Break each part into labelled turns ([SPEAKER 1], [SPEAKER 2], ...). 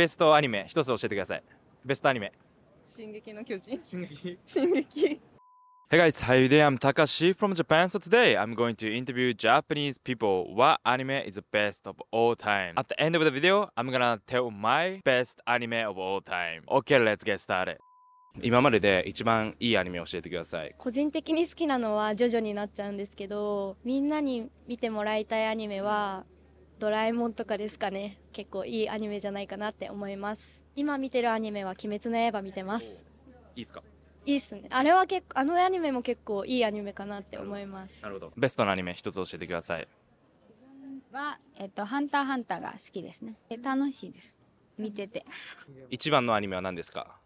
[SPEAKER 1] ベストアニメ一つ教えてくださいベストアニメ進撃の巨人進撃進撃 Hey guys, hi o there, I'm Takashi from Japan. So today I'm going to interview Japanese people what anime is the best of all time. At the end of the video, I'm gonna tell my best anime of all time. Okay, let's get started. 今までで一番いいアニメを教えてください個人的に好きなのはジョジョになっちゃうんですけどみんなに見てもらいたいアニメはドラえもんとかですかね結構いいアニメじゃないかなって思います今見てるアニメは鬼滅の刃見てますいいっすかいいっすねあれは結構あのアニメも結構いいアニメかなって思いますなるほどベストのアニメ一つ教えてくださいはえっとハンターハンターが好きですね楽しいです見てて一番のアニメは何ですか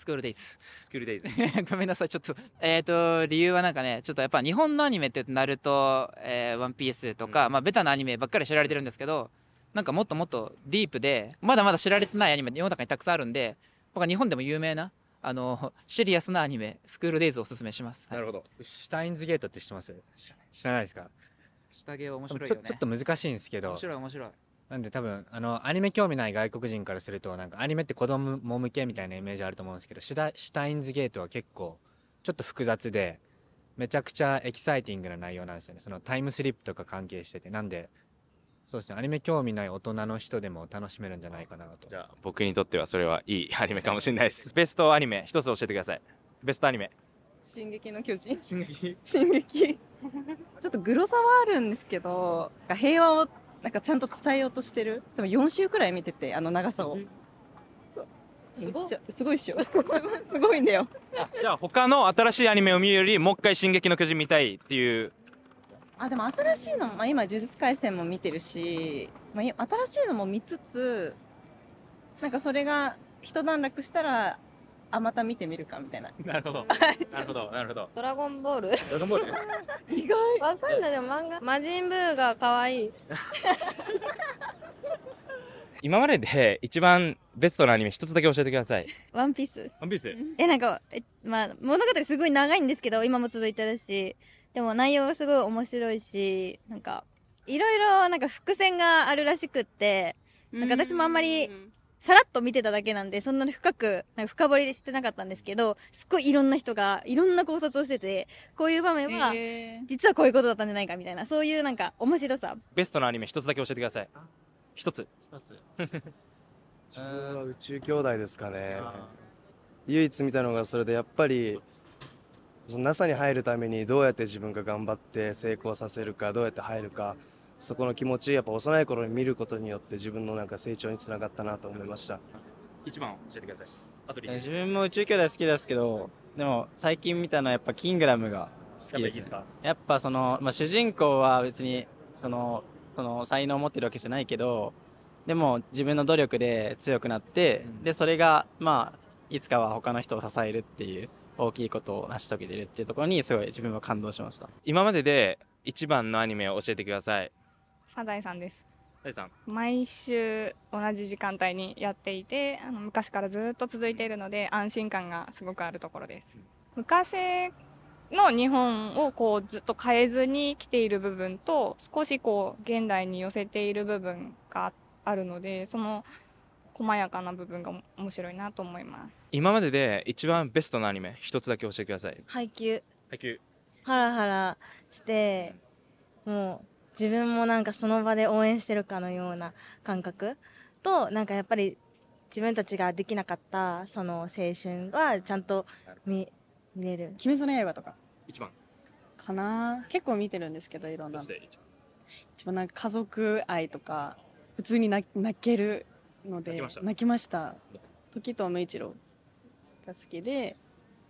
[SPEAKER 1] スクールデイズ。スクールデイズ。ごめんなさい、ちょっと。えっ、ー、と、理由はなんかね、ちょっとやっぱ日本のアニメってなると、ナルト、えー、ワンピースとか、うん、まあ、ベタなアニメばっかり知られてるんですけど、なんかもっともっとディープで、まだまだ知られてないアニメ、世の中にたくさんあるんで、僕は日本でも有名な、あの、シリアスなアニメ、スクールデイズをおすすめします。はい、なるほど。シュタインズゲートって知ってます知らないですか下着は面白い、ね、ちょっと難しいんですけど。面白い、面白い。なんで多分あのアニメ興味ない外国人からするとなんかアニメって子供向けみたいなイメージあると思うんですけどシュタインズゲートは結構ちょっと複雑でめちゃくちゃエキサイティングな内容なんですよねそのタイムスリップとか関係しててなんでそうですねアニメ興味ない大人の人でも楽しめるんじゃないかなとじゃあ僕にとってはそれはいいアニメかもしれないですベストアニメ一つ教えてくださいベストアニメ進撃の巨人進撃進撃ちょっとグロさはあるんですけど平和をなんかちゃんと伝えようとしてる多分4週くらい見ててあの長さをすごすごいっしょ すごいんだよじゃあ他の新しいアニメを見るよりもう一回「進撃の巨人」見たいっていうあでも新しいの、まあ、今「呪術廻戦」も見てるし、まあ、新しいのも見つつなんかそれが一段落したらあまた見てみるかみたいななるほどなるほどなるほどドラゴンボールドラゴンボール 意外わかんないでも漫画魔人ブーが可愛い 今までで一番ベストなアニメ一つだけ教えてください。ワンピース。ワンピース。え、なんか、え、まあ、物語すごい長いんですけど、今も続いてるし、でも内容がすごい面白いし、なんか、いろいろなんか伏線があるらしくって、なんか私もあんまりさらっと見てただけなんで、そんなに深く、深掘りしてなかったんですけど、すっごいいろんな人が、いろんな考察をしてて、こういう場面は、実はこういうことだったんじゃないかみたいな、そういうなんか面白さ。ベストなアニメ一つだけ教えてください。一つ。一つ。自分は宇宙兄弟ですかね。唯一見たのがそれで、やっぱり、その NASA に入るためにどうやって自分が頑張って成功させるか、どうやって入るか。そこの気持ちやっぱ幼い頃に見ることによって自分のなんか成長につながったなと思いました。一番教えてください。自分も宇宙兄弟好きですけど、でも最近見たのはやっぱキングダムが好きです、ね。やっやっぱそのまあ主人公は別にそのその才能を持ってるわけじゃないけど、でも自分の努力で強くなって、うん、でそれがまあいつかは他の人を支えるっていう大きいことを成し遂げてるっていうところにすごい自分は感動しました。今までで一番のアニメを教えてください。サザエさんですサザエさん。毎週同じ時間帯にやっていてあの昔からずっと続いているので安心感がすごくあるところです昔の日本をこうずっと変えずに来ている部分と少しこう現代に寄せている部分があるのでその細やかな部分が面白いなと思います今までで一番ベストなアニメ一つだけ教えてくださいハハイキュー。イキュー。ハラハラしてもう自分もなんかその場で応援してるかのような感覚となんかやっぱり自分たちができなかったその青春がちゃんと見見れる「鬼滅の刃」とか一番かな結構見てるんですけどいろんな一番なんか家族愛とか普通に泣けるので泣きました時と無一郎が好きで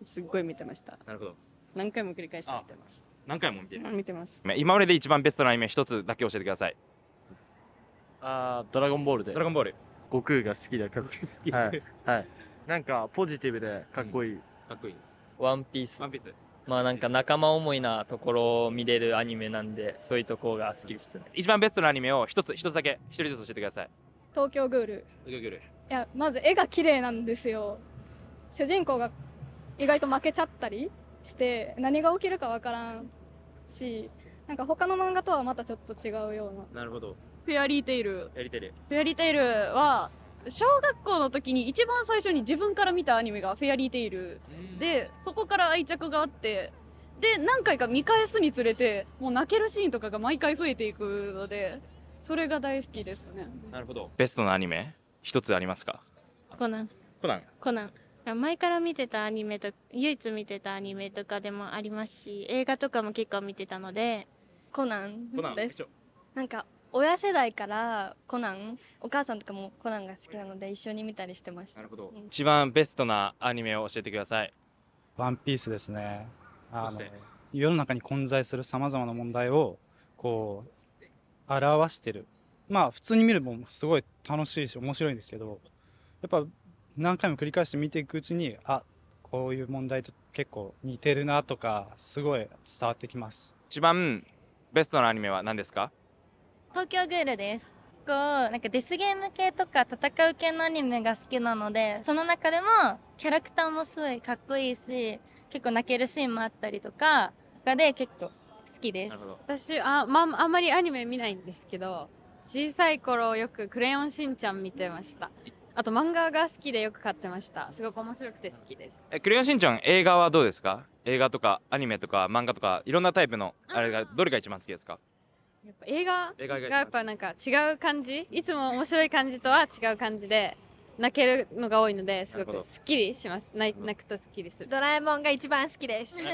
[SPEAKER 1] すっごい見てましたなるほど何回も繰り返して見てます何回も見てる見てます今までで一番ベストなアニメ一つだけ教えてくださいああ、ドラゴンボールでドラゴンボール悟空が好きだかっこいいはい、はい、なんかポジティブでかっこいい、うん、かっこいいワンピースワンピースまあなんか仲間思いなところを見れるアニメなんでそういうとこが好きですね一番ベストなアニメを一つ一つだけ一人ずつ教えてください東京グール東京グールいやまず絵が綺麗なんですよ主人公が意外と負けちゃったりして何が起きるかわからんしなんか他の漫画とはまたちょっと違うようななるほどフェアリーテイルフェアリーテイルフェアリーテイルは小学校の時に一番最初に自分から見たアニメが「フェアリーテイルで」そこから愛着があってで何回か見返すにつれてもう泣けるシーンとかが毎回増えていくのでそれが大好きですねなるほどベストなアニメ一つありますかコナンコナンコナン前から見てたアニメと唯一見てたアニメとかでもありますし映画とかも結構見てたのでコナンですなんか親世代からコナンお母さんとかもコナンが好きなので一緒に見たりしてましたなるほど、うん、一番ベストなアニメを教えてくださいワンピースですねあの世の中に混在するさまざまな問題をこう表してるまあ普通に見るもすごい楽しいし面白いんですけどやっぱ何回も繰り返して見ていくうちにあこういう問題と結構似てるなとかすごい伝わってきます一番ベストなアニメは何ですか東京グールですうなんかデスゲーム系とか戦う系のアニメが好きなのでその中でもキャラクターもすごいかっこいいし結構泣けるシーンもあったりとかがで結構好きです私あ,、まあんまりアニメ見ないんですけど小さい頃よく「クレヨンしんちゃん」見てましたあと漫画が好きでよく買ってましたすごく面白くて好きですえクレヨンしんちゃん映画はどうですか映画とかアニメとか漫画とかいろんなタイプのあれがどれが一番好きですかやっぱ映画映がやっぱなんか違う感じいつも面白い感じとは違う感じで泣けるのが多いのですごくすっきりします泣くとすっきりするドラえもんが一番好きです ど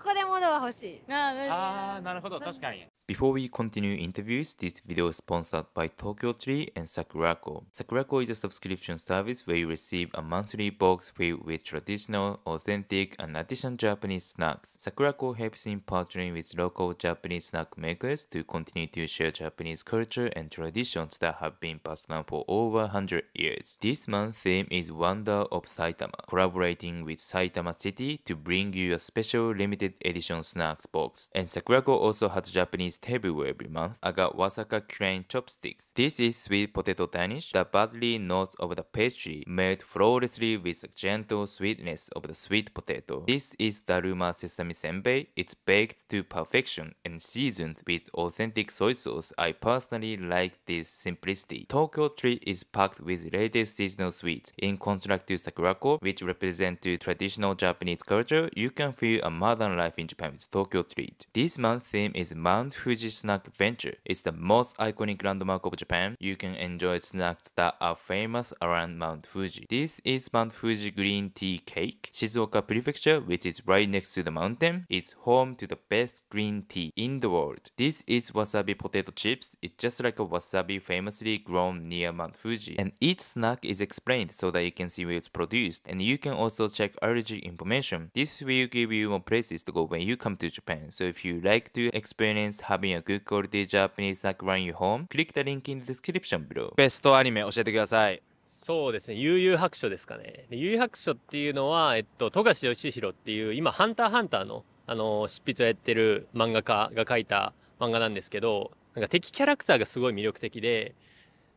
[SPEAKER 1] こでもドア欲しいああなるほど確かに Before we continue interviews, this video is sponsored by Tokyo Tree and Sakurako. Sakurako is a subscription service where you receive a monthly box filled with traditional, authentic, and artisan Japanese snacks. Sakurako helps in partnering with local Japanese snack makers to continue to share Japanese culture and traditions that have been passed down for over 100 years. This month's theme is Wonder of Saitama, collaborating with Saitama City to bring you a special limited edition snacks box. And Sakurako also has Japanese table every month, I got Wasaka Crane chopsticks. This is sweet potato danish. The buttery notes of the pastry made flawlessly with the gentle sweetness of the sweet potato. This is Daruma sesame senbei. It's baked to perfection and seasoned with authentic soy sauce. I personally like this simplicity. Tokyo tree is packed with latest seasonal sweets. In contrast to Sakurako, which represent to traditional Japanese culture, you can feel a modern life in Japan with Tokyo treat. This month's theme is Mount Fuji Snack Venture. It's the most iconic landmark of Japan. You can enjoy snacks that are famous around Mount Fuji. This is Mount Fuji Green Tea Cake. Shizuoka Prefecture, which is right next to the mountain, is home to the best green tea in the world. This is wasabi potato chips. It's just like a wasabi famously grown near Mount Fuji. And each snack is explained so that you can see where it's produced. And you can also check origin information. This will give you more places to go when you come to Japan. So if you like to experience having a good quality Japanese snack when you home? Click the link in the description below. ベストアニメ教えてください。そうですね、悠々白書ですかね。悠々白書っていうのは、えっと、富樫義弘っていう、今、ハンターハンターの、あの、執筆をやってる漫画家が描いた漫画なんですけど、なんか敵キャラクターがすごい魅力的で、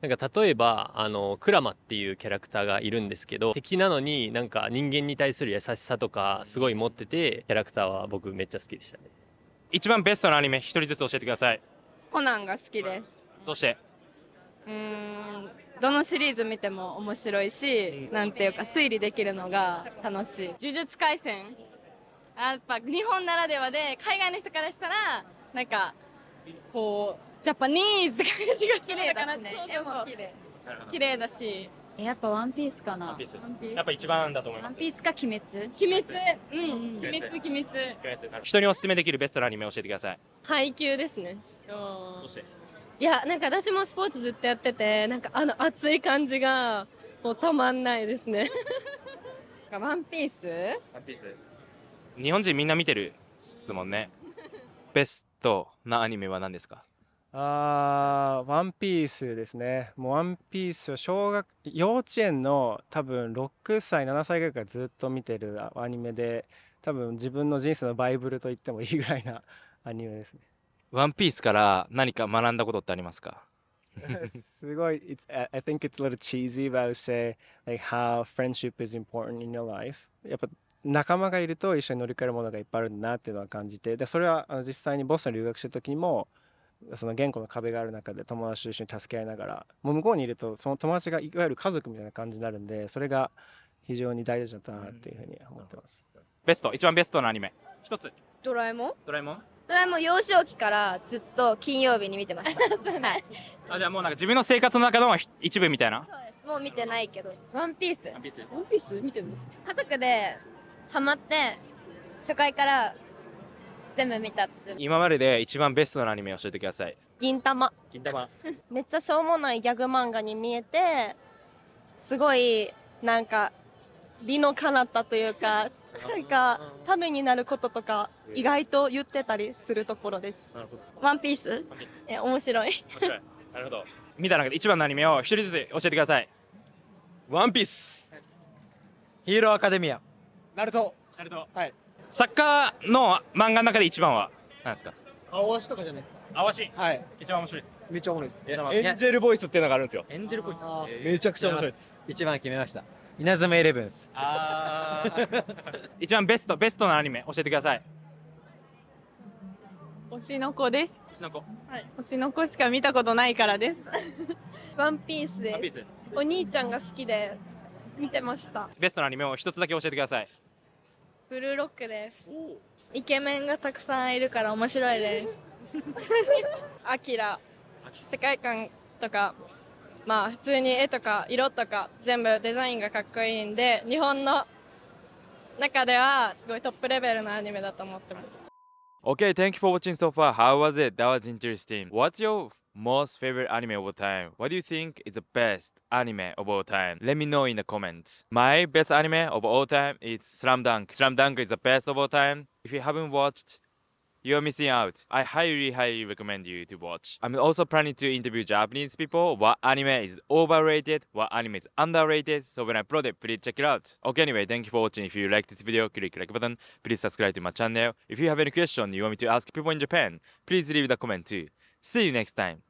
[SPEAKER 1] なんか例えばあのクラマっていうキャラクターがいるんですけど敵なのになんか人間に対する優しさとかすごい持っててキャラクターは僕めっちゃ好きでしたね。一番ベストなアニメ一人ずつ教えてくださいコナンが好きですどうしてうんどのシリーズ見ても面白いし、うん、なんていうか推理できるのが楽しい呪術廻戦やっぱ日本ならではで海外の人からしたらなんかこうジャパニーズ感じがするのかなって、ね、綺麗だしやっぱワンピースかなワンピースやっぱ一番だと思いますワンピースか鬼滅鬼滅うん、鬼滅鬼滅鬼滅人におすすめできるベストなアニメ教えてください配給ですねどうしていやなんか私もスポーツずっとやっててなんかあの熱い感じがもうたまんないですねワンピースワンピース日本人みんな見てるっすもんね ベストなアニメは何ですかああ、ワンピースですねもうワンピースを小学幼稚園の多分6歳7歳ぐらいからずっと見てるアニメで多分自分の人生のバイブルと言ってもいいぐらいな アニメですねワンピースから何か学んだことってありますか すごい、it's, I think it's a little cheesy, but I would say like how friendship is important in your life. やっぱ仲間がいると一緒に乗り換えるものがいっぱいあるんだなっていうのは感じて、でそれはあの実際にボストン留学した時にも、その言語の壁がある中で友達と一緒に助け合いながらもう向こうにいるとその友達がいわゆる家族みたいな感じになるんでそれが非常に大事だったなっていうふうに思ってます、うん、ベスト一番ベストのアニメ一つドラえもんドラえもんドラえもん幼少期からずっと金曜日に見てました あじゃあもうなんか自分の生活の中の一部みたいなそうですもう見てないけどワンピースワンピースワンピース見てるの家族でハマって初回から全部見た今までで一番ベストなアニメ教えてください銀玉銀玉 めっちゃしょうもないギャグ漫画に見えてすごいなんか理の彼方というかなんかためになることとか意外と言ってたりするところです。ワンピース。え面白い。面白い。なるほど。見た中で一番のアニメを一人ずつ教えてください。ワンピース。ヒーローアカデミア。ナルト。ナルト。はい。サッカーの漫画の中で一番は何ですか青足とかじゃないですか青足はい一番面白いですめっちゃ面白いですエンジェルボイスっていうのがあるんですよエンジェルボイスめちゃくちゃ面白いです一番決めました稲妻イレブンスあ 一番ベストベストなアニメ教えてください推しの子です推しの子はい推しの子しか見たことないからです ワンピースですお兄ちゃんが好きで見てましたベストのアニメを一つだけ教えてくださいブルーロックですイケメンがたくさんいるから面白いです アキラ世界観とかまあ普通に絵とか色とか全部デザインがかっこいいんで日本の中ではすごいトップレベルのアニメだと思ってます Okay, thank you for watching so far. How was it? That was interesting. What's your most favorite anime of all time? What do you think is the best anime of all time? Let me know in the comments. My best anime of all time is Slam Dunk. Slam Dunk is the best of all time. If you haven't watched, you're missing out. I highly, highly recommend you to watch. I'm also planning to interview Japanese people what anime is overrated, what anime is underrated. So when I upload it, please check it out. Okay, anyway, thank you for watching. If you like this video, click like button. Please subscribe to my channel. If you have any question you want me to ask people in Japan, please leave the comment too. See you next time.